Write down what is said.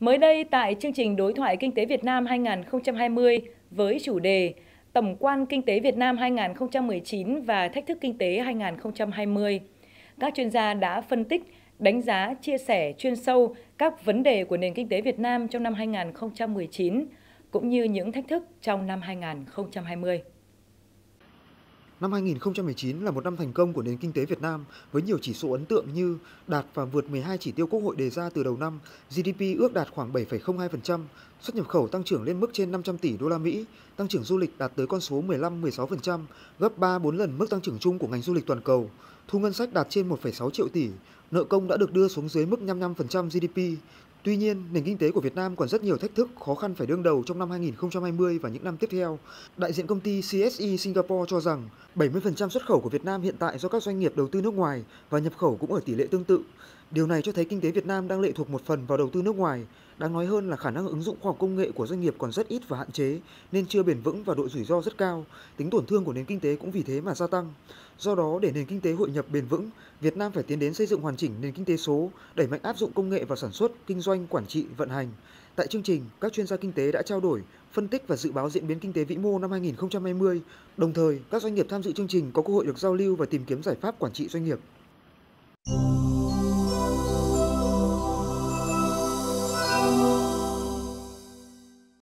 Mới đây tại chương trình Đối thoại Kinh tế Việt Nam 2020 với chủ đề Tổng quan Kinh tế Việt Nam 2019 và Thách thức Kinh tế 2020, các chuyên gia đã phân tích, đánh giá, chia sẻ chuyên sâu các vấn đề của nền kinh tế Việt Nam trong năm 2019 cũng như những thách thức trong năm 2020. Năm 2019 là một năm thành công của nền kinh tế Việt Nam với nhiều chỉ số ấn tượng như đạt và vượt 12 chỉ tiêu Quốc hội đề ra từ đầu năm, GDP ước đạt khoảng 7,02%, xuất nhập khẩu tăng trưởng lên mức trên 500 tỷ đô la Mỹ, tăng trưởng du lịch đạt tới con số 15-16%, gấp 3-4 lần mức tăng trưởng chung của ngành du lịch toàn cầu, thu ngân sách đạt trên 1,6 triệu tỷ, nợ công đã được đưa xuống dưới mức 55% GDP, Tuy nhiên, nền kinh tế của Việt Nam còn rất nhiều thách thức, khó khăn phải đương đầu trong năm 2020 và những năm tiếp theo. Đại diện công ty CSI e Singapore cho rằng 70% xuất khẩu của Việt Nam hiện tại do các doanh nghiệp đầu tư nước ngoài và nhập khẩu cũng ở tỷ lệ tương tự. Điều này cho thấy kinh tế Việt Nam đang lệ thuộc một phần vào đầu tư nước ngoài. Đáng nói hơn là khả năng ứng dụng khoa học công nghệ của doanh nghiệp còn rất ít và hạn chế, nên chưa bền vững và độ rủi ro rất cao. Tính tổn thương của nền kinh tế cũng vì thế mà gia tăng. Do đó, để nền kinh tế hội nhập bền vững, Việt Nam phải tiến đến xây dựng hoàn chỉnh nền kinh tế số, đẩy mạnh áp dụng công nghệ vào sản xuất, kinh doanh, quản trị, vận hành. Tại chương trình, các chuyên gia kinh tế đã trao đổi, phân tích và dự báo diễn biến kinh tế vĩ mô năm 2020. Đồng thời, các doanh nghiệp tham dự chương trình có cơ hội được giao lưu và tìm kiếm giải pháp quản trị doanh nghiệp.